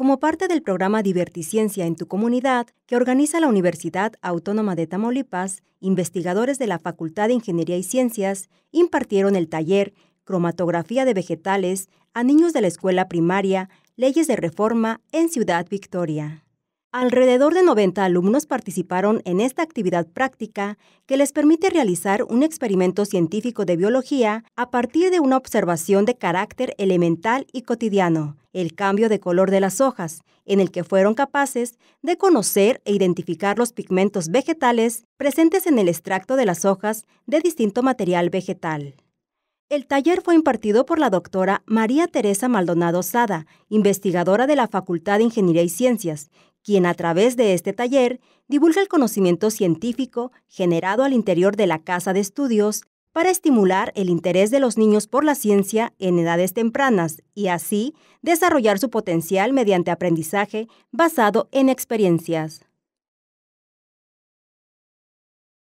Como parte del programa Diverticiencia en tu comunidad que organiza la Universidad Autónoma de Tamaulipas, investigadores de la Facultad de Ingeniería y Ciencias impartieron el taller Cromatografía de Vegetales a niños de la escuela primaria Leyes de Reforma en Ciudad Victoria. Alrededor de 90 alumnos participaron en esta actividad práctica que les permite realizar un experimento científico de biología a partir de una observación de carácter elemental y cotidiano, el cambio de color de las hojas, en el que fueron capaces de conocer e identificar los pigmentos vegetales presentes en el extracto de las hojas de distinto material vegetal. El taller fue impartido por la doctora María Teresa Maldonado Sada, investigadora de la Facultad de Ingeniería y Ciencias, quien a través de este taller divulga el conocimiento científico generado al interior de la Casa de Estudios para estimular el interés de los niños por la ciencia en edades tempranas y así desarrollar su potencial mediante aprendizaje basado en experiencias.